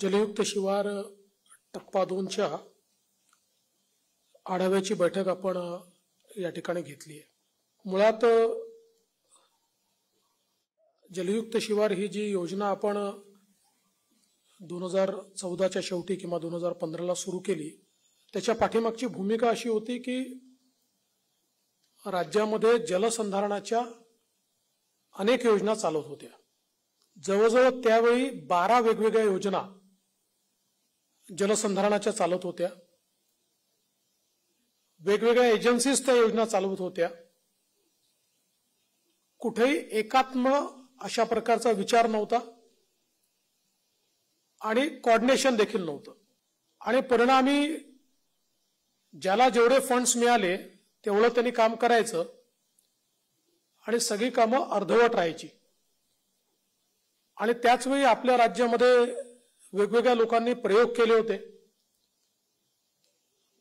जलयुक्त शिवार टप्पा दोनच्या आढाव्याची बैठक आपण या ठिकाणी घेतली आहे मुळात जलयुक्त शिवार ही जी योजना आपण दोन हजार चौदाच्या शेवटी किंवा दोन हजार पंधराला सुरू केली त्याच्या पाठीमागची भूमिका अशी होती की राज्यामध्ये जलसंधारणाच्या अनेक योजना चालत होत्या जवळजवळ त्यावेळी बारा वेगवेगळ्या योजना जलसंधारणाच्या चालत होत्या वेगवेगळ्या एजन्सीज त्या योजना चालवत होत्या कुठेही एकात्म अशा प्रकारचा विचार नव्हता आणि कॉर्डिनेशन देखील नव्हतं आणि परिणामी ज्याला जेवढे फंड्स मिळाले तेवढं त्यांनी काम करायचं आणि सगळी कामं अर्धवट राहायची आणि त्याचवेळी आपल्या राज्यामध्ये वेगवेगळ्या लोकांनी प्रयोग केले होते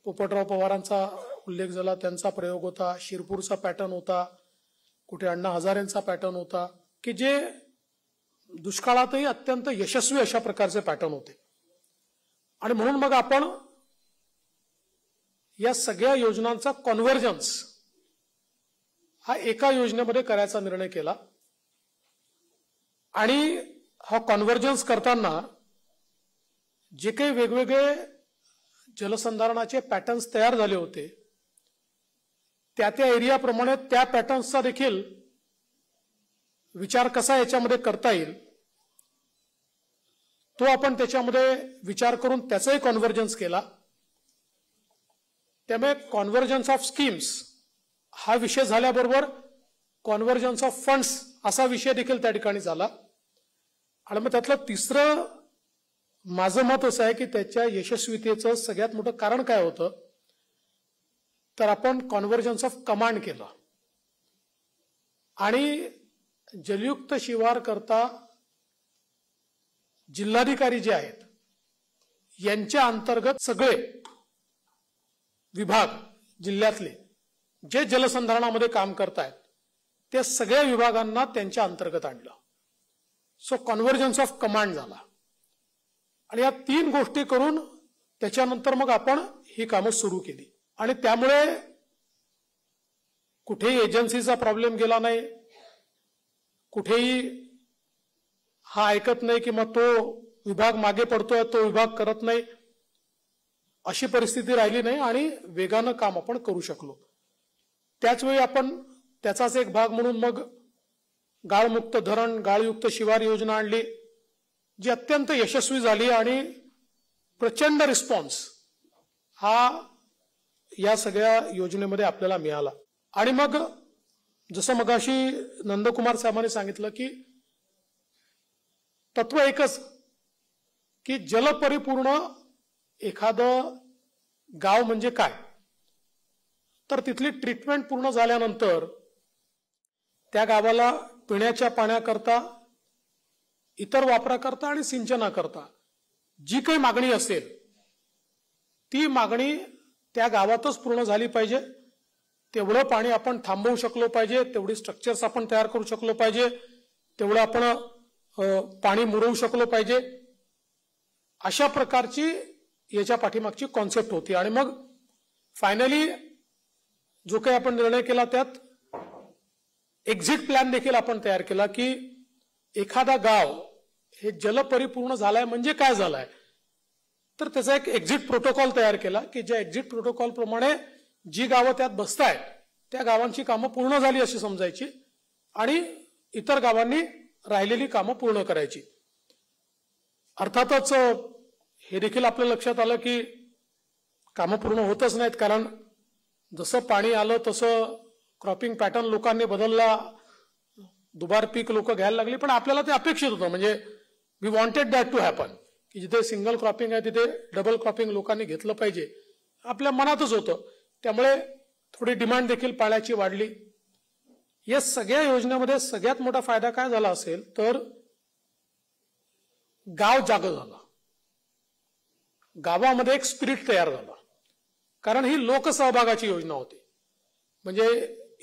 पोपटराव पवारांचा उल्लेख झाला त्यांचा प्रयोग होता शिरपूरचा पॅटर्न होता कुठे अण्णा हजारेंचा पॅटर्न होता की जे दुष्काळातही अत्यंत यशस्वी अशा प्रकारचे पॅटर्न होते आणि म्हणून मग आपण या सगळ्या योजनांचा कॉन्व्हर्जन्स हा एका योजनेमध्ये करायचा निर्णय केला आणि हा कॉन्व्हर्जन्स करताना जे काही वेगवेगळे जलसंधारणाचे पॅटर्न्स तयार झाले होते त्या त्या एरियाप्रमाणे त्या पॅटर्न्सचा देखील विचार कसा याच्यामध्ये करता येईल तो आपण त्याच्यामध्ये विचार करून त्याचाही कॉन्व्हर्जन्स केला त्यामुळे कॉन्व्हर्जन्स ऑफ स्कीम्स हा विषय झाल्याबरोबर कॉन्व्हर्जन्स ऑफ फंड्स असा विषय देखील त्या ठिकाणी झाला आणि मग त्यातलं तिसरं माझं मत असं आहे की त्याच्या यशस्वीतेचं सगळ्यात मोठं कारण काय होतं तर आपण कॉन्व्हर्जन्स ऑफ कमांड केलं आणि जलयुक्त शिवार करता जिल्हाधिकारी जे आहेत यांच्या अंतर्गत सगळे विभाग जिल्ह्यातले जे जलसंधारणामध्ये काम करतायत ते सगळ्या विभागांना त्यांच्या अंतर्गत आणलं सो कॉन्व्हर्जन्स ऑफ कमांड झाला आणि या तीन गोष्टी करून त्याच्यानंतर मग आपण ही कामं सुरू केली आणि त्यामुळे कुठेही एजन्सीचा प्रॉब्लेम गेला नाही कुठेही हा ऐकत नाही किंवा तो विभाग मागे पडतोय तो विभाग करत नाही अशी परिस्थिती राहिली नाही आणि वेगानं काम आपण करू शकलो त्याचवेळी आपण त्याचाच एक भाग म्हणून मग गाळमुक्त धरण गाळयुक्त शिवार योजना आणली जी अत्यंत यशस्वी झाली आणि प्रचंड रिस्पॉन्स हा या सगळ्या योजनेमध्ये आपल्याला मिळाला आणि मग जसं मग अशी नंदकुमार साहेबांनी सांगितलं की तत्व एकच की जलपरिपूर्ण एखाद गाव म्हणजे काय तर तिथली ट्रीटमेंट पूर्ण झाल्यानंतर त्या गावाला पिण्याच्या पाण्याकरता इतर वापराकरता आणि सिंचना करता जी काही मागणी असेल ती मागणी त्या गावातच पूर्ण झाली पाहिजे तेवढं पाणी आपण थांबवू शकलो पाहिजे तेवढी स्ट्रक्चर्स आपण तयार करू शकलो पाहिजे तेवढं आपण पाणी मुरवू शकलो पाहिजे अशा प्रकारची याच्या पाठीमागची कॉन्सेप्ट होती आणि मग फायनली जो काही आपण निर्णय केला त्यात एक्झिट प्लॅन देखील आपण तयार केला की एखादा गाव हे जलपरिपूर्ण झालंय म्हणजे काय झालंय तर त्याचा एक एक्झिट प्रोटोकॉल तयार केला की ज्या एक्झिट प्रोटोकॉल प्रमाणे जी गावं त्यात बसतायत त्या गावांची कामं पूर्ण झाली अशी समजायची आणि इतर गावांनी राहिलेली कामं पूर्ण करायची अर्थातच हे देखील आपल्या लक्षात आलं की कामं पूर्ण होतच नाहीत कारण जसं पाणी आलं तसं क्रॉपिंग पॅटर्न लोकांनी बदलला दुबार पीक लोक घ्यायला लागली पण आपल्याला ते अपेक्षित होतं म्हणजे we wanted that to happen की जिथे सिंगल क्रॉपिंग आहे तिथे डबल क्रॉपिंग लोकांनी घेतलं पाहिजे आपल्या मनातच होतं त्यामुळे थोडी डिमांड देखील पाण्याची वाढली या सगळ्या योजनेमध्ये सगळ्यात मोठा फायदा काय झाला असेल तर गाव जाग झालं गावामध्ये एक स्पिरिट तयार झाला कारण ही लोकसहभागाची योजना होती म्हणजे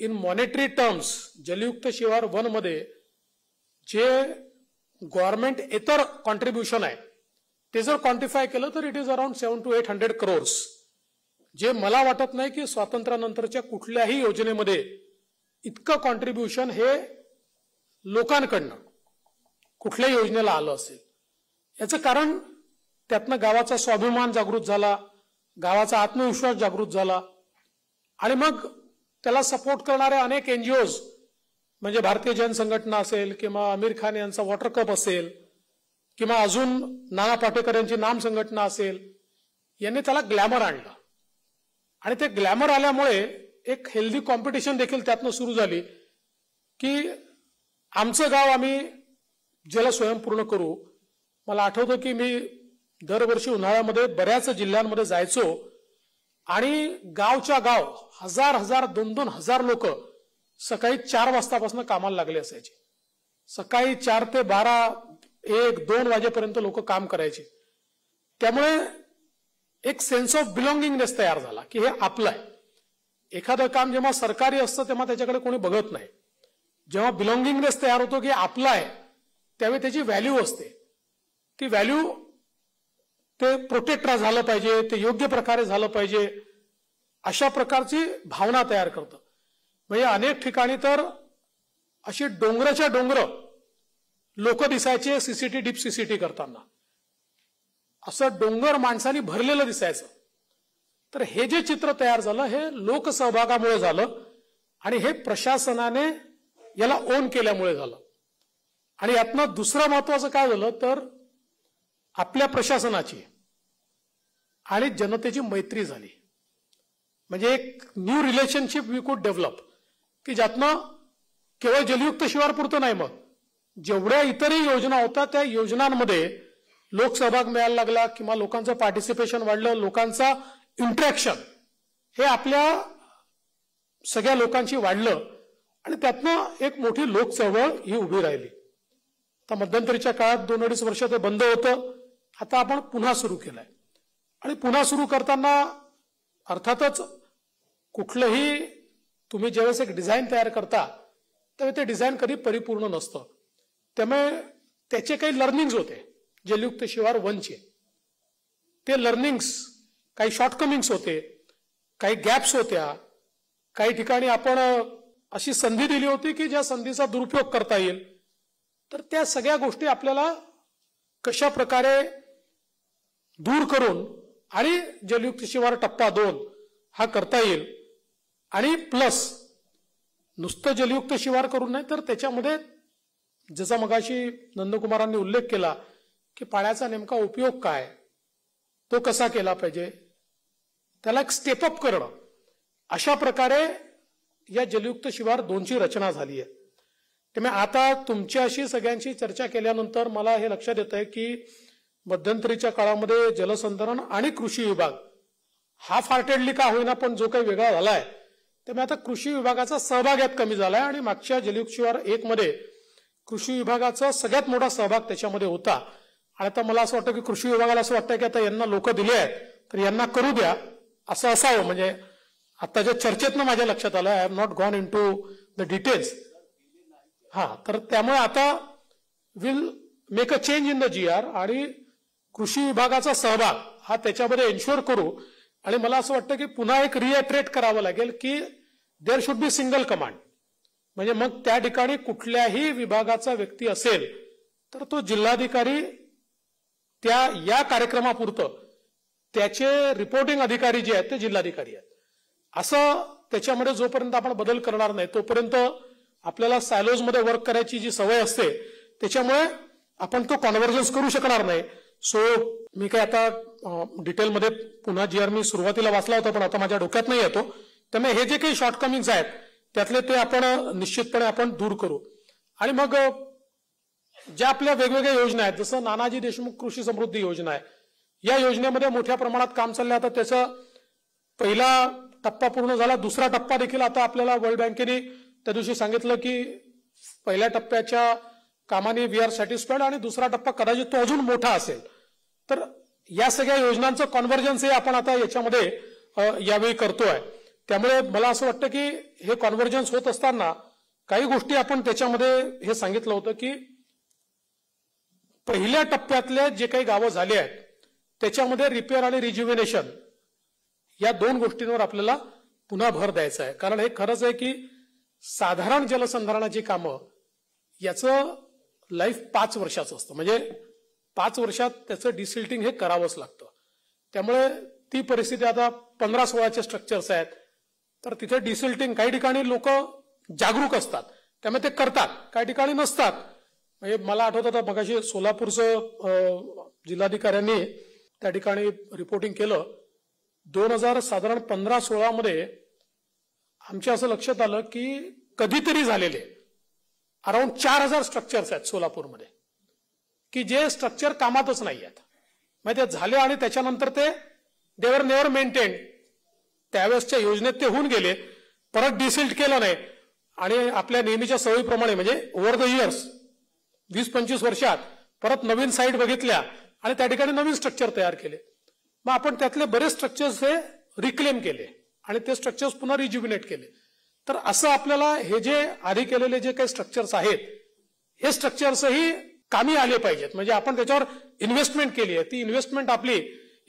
इन मॉनिटरी टर्म्स जलयुक्त शिवार वन मध्ये जे गव्हर्नमेंट इतर कॉन्ट्रीब्युशन आहे ते जर क्वांटिफाय केलं तर it is around seven to eight hundred crores जे मला वाटत नाही की स्वातंत्र्यानंतरच्या कुठल्याही योजनेमध्ये इतकं कॉन्ट्रीब्युशन हे लोकांकडनं कुठल्याही योजनेला आलं असेल याचं कारण त्यातनं गावाचा स्वाभिमान जागृत झाला गावाचा आत्मविश्वास जागृत झाला आणि मग त्याला सपोर्ट करणाऱ्या अनेक एनजीओज म्हणजे भारतीय जन संघटना असेल किंवा आमिर खान यांचा वॉटर कप असेल किंवा अजून नाना पाटेकर यांची नाम संघटना असेल यांनी त्याला ग्लॅमर आणलं आणि ते ग्लॅमर आल्यामुळे एक हेल्दी कॉम्पिटिशन देखील त्यातनं सुरू झाली की आमचं गाव आम्ही ज्याला स्वयंपूर्ण करू मला आठवतं की मी दरवर्षी उन्हाळ्यामध्ये बऱ्याच जिल्ह्यांमध्ये जायचो आणि गावच्या गाव हजार हजार दोन दोन हजार लोक सकाळी चार वाजतापासून कामाला लागले असायचे सकाळी चार ते बारा एक दोन वाजेपर्यंत लोक काम करायचे त्यामुळे एक सेन्स ऑफ बिलॉंगिंगनेस तयार झाला की हे आपलं आहे एखादं काम जेव्हा सरकारी असतं तेव्हा त्याच्याकडे कोणी बघत नाही जेव्हा बिलॉंगिंगनेस तयार होतो की आपला आहे त्यावेळी त्याची व्हॅल्यू असते ती व्हॅल्यू ते प्रोटेक्ट झालं पाहिजे ते योग्य प्रकारे झालं पाहिजे अशा प्रकारची भावना तयार करतं म्हणजे अनेक ठिकाणी तर अशी डोंगराच्या डोंगर लोक दिसायचे सीसीटी डीप सीसीटी करताना असं डोंगर माणसांनी भरलेलं दिसायचं तर हे जे चित्र तयार झालं हे लोकसहभागामुळे झालं आणि हे प्रशासनाने याला ओन केल्यामुळे झालं आणि यातनं दुसरं महत्वाचं काय झालं तर आपल्या प्रशासनाची आणि जनतेची मैत्री झाली म्हणजे एक new relationship we could develop की ज्यातनं केवळ जलयुक्त शिवार पुरतं नाही मग जेवढ्या इतरही योजना होत्या त्या योजनांमध्ये लोकसहभाग मिळायला लागला किंवा लोकांचं पार्टिसिपेशन वाढलं लोकांचा इंट्रॅक्शन हे आपल्या सगळ्या लोकांशी वाढलं आणि त्यातनं एक मोठी लोकचळवळ ही उभी राहिली आता मध्यंतरीच्या काळात दोन अडीच वर्ष ते बंद होतं आता आपण पुन्हा सुरू केलंय आणि पुन्हा सुरू करताना अर्थातच कुठलंही तुम्ही ज्यावेळेस एक डिझाईन तयार करता त्यावेळी ते डिझाईन कधी परिपूर्ण नसतं त्यामुळे त्याचे काही लर्निंग्स होते जलयुक्त शिवार वनचे ते लर्निंग्स काही शॉर्टकमिंग्स होते काही गॅप्स होत्या काही ठिकाणी आपण अशी संधी दिली होती की ज्या संधीचा दुरुपयोग करता येईल तर त्या सगळ्या गोष्टी आपल्याला कशा प्रकारे दूर करून आणि जलयुक्त शिवार टप्पा दोन हा करता येईल आणि प्लस नुसतं जलयुक्त शिवार करून नाही तर त्याच्यामध्ये जसा मगाशी नंदकुमारांनी उल्लेख केला की पाण्याचा नेमका उपयोग काय तो कसा केला पाहिजे त्याला एक स्टेपअप करणं अशा प्रकारे या जलयुक्त शिवार दोनची रचना झाली आहे त्यामुळे आता तुमच्याशी सगळ्यांशी चर्चा केल्यानंतर मला हे लक्षात येत आहे की मध्यंतरीच्या काळामध्ये जलसंधारण आणि कृषी विभाग हा फार्टेडली का होईना पण जो काही वेगळा झालाय त्यामुळे आता कृषी विभागाचा सहभाग यात कमी झालाय आणि मागच्या जलयुक्त शिवार एक मध्ये कृषी विभागाचा सगळ्यात मोठा सहभाग त्याच्यामध्ये होता आणि आता मला असं वाटतं की कृषी विभागाला असं वाटतं की आता यांना लोक दिले आहेत तर यांना करू द्या असं असावं म्हणजे आता ज्या चर्चेतनं माझ्या लक्षात आलं I have not gone into the details हा तर त्यामुळे आता will make a change in the G R आणि कृषी विभागाचा सहभाग हा त्याच्यामध्ये एन्श्युअर करू आणि मला असं वाटतं की पुन्हा एक रिएट्रेट करावं लागेल की there should be single command म्हणजे मग त्या ठिकाणी कुठल्याही विभागाचा व्यक्ती असेल तर तो जिल्हाधिकारी त्या या कार्यक्रमापुरतं त्याचे रिपोर्टिंग अधिकारी जे आहेत ते जिल्हाधिकारी आहेत असं त्याच्यामध्ये जोपर्यंत आपण बदल करणार नाही तोपर्यंत आपल्याला सायलोजमध्ये वर्क करायची जी सवय असते त्याच्यामुळे आपण तो कॉन्व्हर्जन्स करू शकणार नाही सो मी काय आता डिटेलमध्ये पुन्हा जी आर मी सुरुवातीला वाचला होता पण आता माझ्या डोक्यात नाही येतो त्यामुळे हे जे काही शॉर्टकमिंग्स आहेत त्यातले ते आपण निश्चितपणे आपण दूर करू आणि मग ज्या आपल्या वेगवेगळ्या योजना आहेत जसं नानाजी देशमुख कृषी समृद्धी योजना आहे या योजनेमध्ये मोठ्या प्रमाणात काम चाललं आता त्याचं पहिला टप्पा पूर्ण झाला दुसरा टप्पा देखील आता आपल्याला वर्ल्ड बँकेने त्या दिवशी सांगितलं की पहिल्या टप्प्याच्या कामाने वी आर सॅटिस्फाईड आणि दुसरा टप्पा कदाचित तो अजून मोठा असेल तर या सगळ्या योजनांचं कॉन्व्हर्जन्स हे आपण आता याच्यामध्ये यावेळी करतोय त्यामुळे मला असं वाटतं की हे कॉन्व्हर्जन्स होत असताना काही गोष्टी आपण त्याच्यामध्ये हे सांगितलं होतं की पहिल्या टप्प्यातल्या जे काही गावं झाली आहेत त्याच्यामध्ये रिपेअर आणि रिज्युमिनेशन या दोन गोष्टींवर आपल्याला पुन्हा भर द्यायचा आहे कारण हे खरंच आहे की साधारण जलसंधारणाची कामं याचं लाईफ पाच वर्षाचं असतं म्हणजे पाच वर्षात त्याचं डिसिल्टिंग हे करावंच लागतं त्यामुळे ती परिस्थिती आता पंधरा सोळाचे स्ट्रक्चर्स आहेत तर तिथे डिसिल्टिंग काही ठिकाणी लोक जागरूक असतात त्यामुळे ते करतात काही ठिकाणी नसतात म्हणजे मला आठवत होतं मगाशी सोलापूरचं जिल्हाधिकाऱ्यांनी त्या ठिकाणी रिपोर्टिंग केलं दोन हजार साधारण पंधरा सोळामध्ये आमच्या असं लक्षात आलं की कधीतरी झालेले अराउंड चार हजार स्ट्रक्चर्स आहेत सोलापूरमध्ये की जे स्ट्रक्चर कामातच नाही आहेत म्हणजे झाले आणि त्याच्यानंतर ते देवर नेवर मेंटेन त्यावेळेसच्या योजनेत ते होऊन गेले परत डिसिल्ट केलं नाही आणि आपल्या नेहमीच्या सवयीप्रमाणे म्हणजे ओव्हर द इयर्स वीस पंचवीस वर्षात परत नवीन साईट बघितल्या आणि त्या ठिकाणी नवीन स्ट्रक्चर तयार केले मग आपण त्यातले बरेच स्ट्रक्चर्स हे रिक्लेम केले आणि ते स्ट्रक्चर्स पुन्हा रिज्युबिनेट केले तर असं आपल्याला हे जे आधी केलेले जे काही स्ट्रक्चर्स आहेत हे स्ट्रक्चर्सही कामी आले पाहिजेत म्हणजे आपण त्याच्यावर इन्व्हेस्टमेंट केली आहे ती इन्व्हेस्टमेंट आपली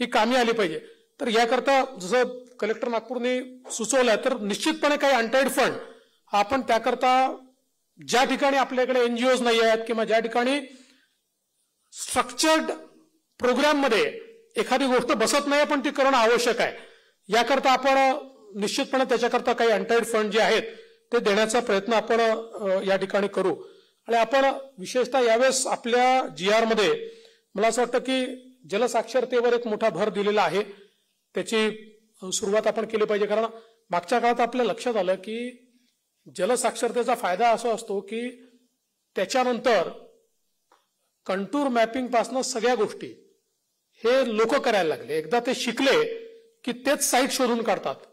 ही कामी आली पाहिजे तर याकरता जसं कलेक्टर नागपूरने सुचवलं तर निश्चितपणे काही अनटाईड फंड आपण त्याकरता ज्या ठिकाणी आपल्याकडे एनजीओज नाही आहेत किंवा ज्या ठिकाणी स्ट्रक्चर्ड प्रोग्राममध्ये एखादी गोष्ट बसत नाही पण ती करणं आवश्यक आहे याकरता आपण निश्चितपणे त्याच्याकरता काही अनटाईड फंड जे आहेत ते देण्याचा प्रयत्न आपण या ठिकाणी करू आणि आपण विशेषतः यावेळेस आपल्या जी आरमध्ये मला असं वाटतं की जलसाक्षरतेवर एक मोठा भर दिलेला आहे त्याची सुरुवात आपण केली पाहिजे कारण मागच्या काळात आपल्या लक्षात आलं की जलसाक्षरतेचा फायदा असा असतो की त्याच्यानंतर कंटूर मॅपिंगपासनं सगळ्या गोष्टी हे लोक करायला लागले एकदा ते शिकले की तेच साईट शोधून काढतात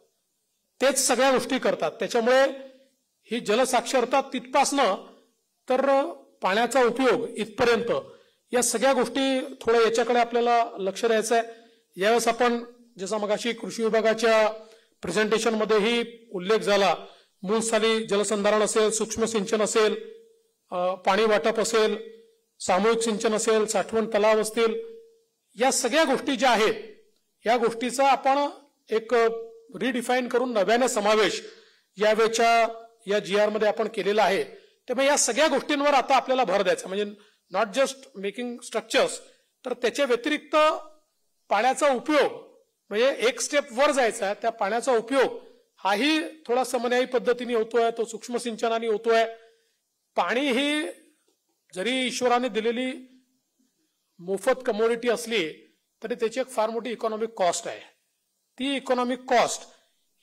तेच सगळ्या गोष्टी करतात त्याच्यामुळे ही जलसाक्षरता तिथपासनं तर पाण्याचा उपयोग इथपर्यंत या सगळ्या गोष्टी थोडं याच्याकडे आपल्याला लक्ष द्यायचं आहे यावेळेस आपण जसा मग अशी कृषी विभागाच्या प्रेझेंटेशनमध्येही उल्लेख झाला मूळ साली जलसंधारण असेल सूक्ष्म सिंचन असेल पाणी वाटप असेल सामूहिक सिंचन असेल साठवण तलाव असतील या सगळ्या गोष्टी ज्या आहेत या गोष्टीचा आपण एक रिडिफाईन करून नव्याने समावेश यावेळच्या या जी आरमध्ये आपण केलेला आहे त्यामुळे या सगळ्या गोष्टींवर आता आपल्याला भर द्यायचा म्हणजे नॉट जस्ट मेकिंग स्ट्रक्चर्स तर त्याच्या व्यतिरिक्त पाण्याचा उपयोग म्हणजे एक स्टेप वर जायचा त्या पाण्याचा उपयोग हाही थोडा समन्यायी पद्धतीने होतोय तो सूक्ष्म सिंचनाने होतोय पाणी ही जरी ईश्वराने दिलेली मोफत कमोडिटी असली तरी त्याची एक फार मोठी इकॉनॉमिक कॉस्ट आहे ती इकॉनॉमिक कॉस्ट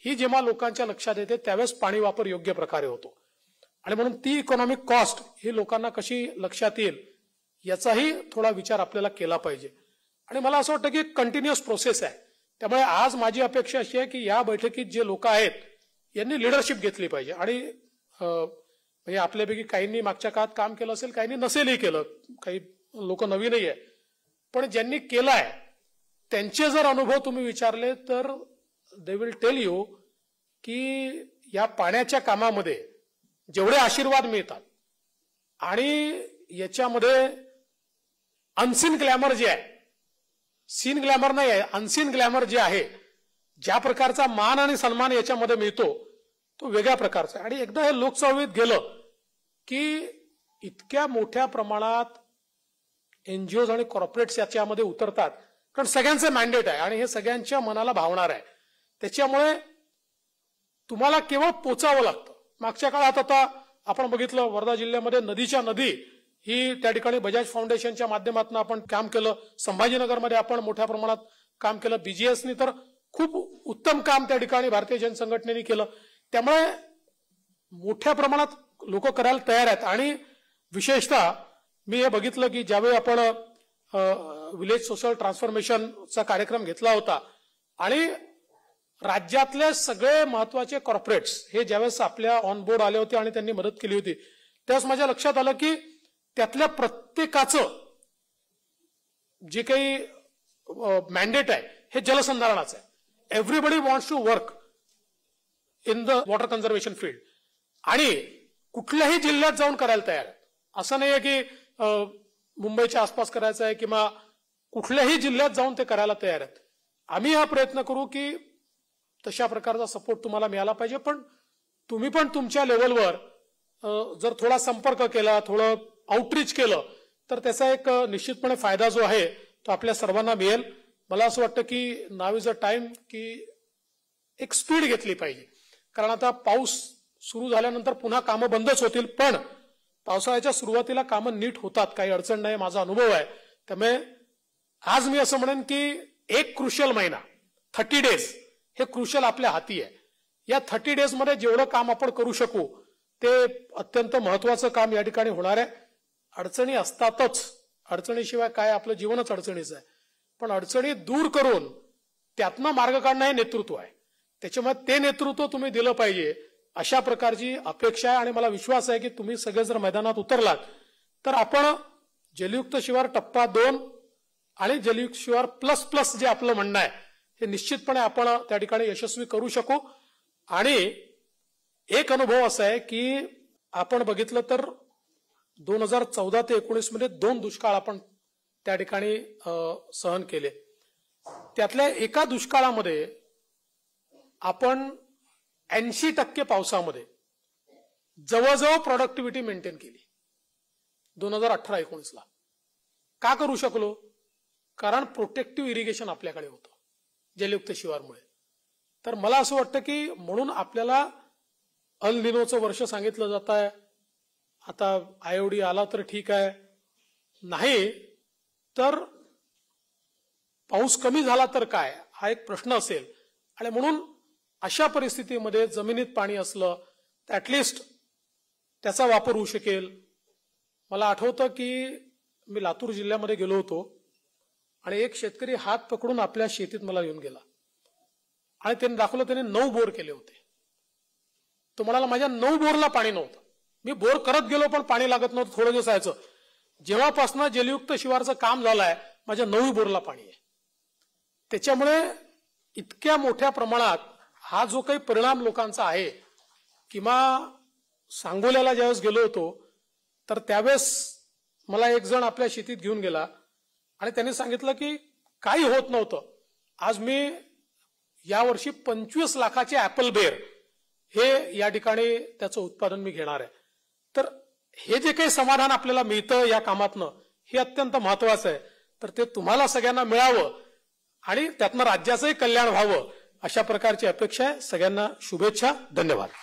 ही जेव्हा लोकांच्या लक्षात येते त्यावेळेस पाणी वापर योग्य प्रकारे होतो आणि म्हणून ती इकॉनॉमिक कॉस्ट ही लोकांना कशी लक्षात येईल याचाही थोडा विचार आपल्याला केला पाहिजे आणि मला असं वाटतं की कंटिन्युअस प्रोसेस आहे त्यामुळे आज माझी अपेक्षा अशी आहे की या बैठकीत जे लोक आहेत यांनी लिडरशिप घेतली पाहिजे आणि म्हणजे आपल्यापैकी काहींनी मागच्या काळात काम केलं असेल काहींनी नसेलही केलं काही लोक नवीनही आहे पण ज्यांनी केलं आहे त्यांचे जर अनुभव तुम्ही विचारले तर दे विल टेल यू की या पाण्याच्या कामामध्ये जेवढे आशीर्वाद मिळतात आणि याच्यामध्ये अनसीन ग्लॅमर जे आहे सीन ग्लॅमर नाही आहे अनसीन ग्लॅमर जे आहे ज्या प्रकारचा मान आणि सन्मान याच्यामध्ये मिळतो तो वेगळ्या प्रकारचा आणि एकदा हे लोकसभेत गेलं की इतक्या मोठ्या प्रमाणात एनजीओज आणि कॉर्पोरेट्स याच्यामध्ये उतरतात कारण सगळ्यांचं मॅन्डेट आहे आणि हे सगळ्यांच्या मनाला भावणार आहे त्याच्यामुळे तुम्हाला केवळ पोचावं लागतं मागच्या काळात आता आपण बघितलं वर्धा जिल्ह्यामध्ये नदीच्या नदी ही त्या ठिकाणी बजाज फाउंडेशनच्या माध्यमातून आपण काम केलं संभाजीनगरमध्ये आपण मोठ्या प्रमाणात काम केलं बीजीएसनी तर खूप उत्तम काम त्या ठिकाणी भारतीय जनसंघटनेनी केलं त्यामुळे मोठ्या प्रमाणात लोक करायला तयार आहेत आणि विशेषतः मी हे बघितलं की ज्यावेळी आपण विलेज सोशल ट्रान्सफॉर्मेशनचा कार्यक्रम घेतला होता आणि राज्यातले सगळे महत्वाचे कॉर्पोरेट्स हे ज्यावेळेस आपल्या ऑन बोर्ड आले होते आणि त्यांनी मदत केली होती त्यावेळेस माझ्या लक्षात आलं की त्यातल्या प्रत्येकाचं जे काही मॅन्डेट आहे हे जलसंधारणाचं आहे everybody wants to work in the water conservation field आणि कुठल्याही जिल्ह्यात जाऊन करायला तयार असं नाही आहे की मुंबईच्या आसपास करायचं आहे किंवा कुठल्याही जिल्ह्यात जाऊन ते करायला तयार आहेत आम्ही हा प्रयत्न करू की तशा प्रकारचा सपोर्ट तुम्हाला मिळाला पाहिजे पण तुम्ही पण तुमच्या लेवलवर जर थोडा संपर्क केला थोडं आउटरीच केलं तर त्याचा एक निश्चितपणे फायदा जो आहे तो आपल्या सर्वांना मिळेल मला असं वाटतं की नाव इज अ टाइम की एक स्पीड घेतली पाहिजे कारण आता पाऊस सुरू झाल्यानंतर पुन्हा कामं बंदच होतील पण पावसाळ्याच्या सुरुवातीला कामं नीट होतात काही अडचण नाही माझा अनुभव आहे त्यामुळे आज मी असं म्हणेन की एक क्रुशियल महिना थर्टी डेज हे क्रुशल आपल्या हाती आहे या थर्टी डेज मध्ये जेवढं काम आपण करू शकू ते अत्यंत महत्वाचं काम या ठिकाणी होणार आहे अडचणी असतातच अडचणीशिवाय काय आपलं जीवनच अडचणीच आहे पण अडचणी दूर करून त्यातनं मार्ग काढणं हे नेतृत्व आहे त्याच्यामुळे ते नेतृत्व तुम्ही दिलं पाहिजे अशा प्रकारची अपेक्षा आहे आणि मला विश्वास आहे की तुम्ही सगळे जर मैदानात उतरलात तर आपण जलयुक्त शिवार टप्पा दोन आणि जलयुक्त शिवार प्लस प्लस जे आपलं म्हणणं आहे ते निश्चितपणे आपण त्या ठिकाणी यशस्वी करू शकू आणि एक अनुभव असा आहे की आपण बघितलं तर दोन हजार चौदा ते एकोणीस मध्ये दोन दुष्काळ आपण त्या ठिकाणी सहन केले त्यातल्या एका दुष्काळामध्ये आपण ऐंशी टक्के पावसामध्ये जवळजवळ प्रोडक्टिव्हिटी मेंटेन केली दोन हजार अठरा एकोणीसला का करू शकलो कारण प्रोटेक्टिव्ह इरिगेशन आपल्याकडे होतं जलयुक्त शिवारमुळे तर मला असं वाटतं की म्हणून आपल्याला अल निनोचं वर्ष सांगितलं जात आहे आता आयओडी आला तर ठीक आहे नाही तर पाऊस कमी झाला तर काय हा एक प्रश्न असेल आणि म्हणून अशा परिस्थितीमध्ये जमिनीत पाणी असलं तर ॲटलिस्ट त्याचा वापर होऊ शकेल मला आठवतं की मी लातूर जिल्ह्यामध्ये गेलो होतो आणि एक शेतकरी हात पकडून आपल्या शेतीत मला येऊन गेला आणि त्याने दाखवलं त्याने नऊ बोर केले होते तो म्हणाला माझ्या नऊ बोरला पाणी नव्हतं मी बोर करत गेलो पण पाणी लागत नव्हतं थोडं दिवस यायचं जेव्हापासून जलयुक्त शिवारचं काम झालंय माझ्या नऊ बोरला पाणी आहे त्याच्यामुळे इतक्या मोठ्या प्रमाणात हा जो काही परिणाम लोकांचा आहे किंवा सांगोल्याला ज्यावेळेस गेलो होतो तर त्यावेळेस मला एक जण आपल्या शेतीत घेऊन गेला आणि त्यांनी सांगितलं की काही होत नव्हतं आज मी यावर्षी पंचवीस लाखाचे ऍपल बेर हे या ठिकाणी त्याचं उत्पादन मी घेणार आहे तर हे जे काही समाधान आपल्याला मिळतं या कामातनं हे अत्यंत महत्वाचं आहे तर ते तुम्हाला सगळ्यांना मिळावं आणि त्यातनं राज्याचंही कल्याण व्हावं अशा प्रकारची अपेक्षा आहे सगळ्यांना शुभेच्छा धन्यवाद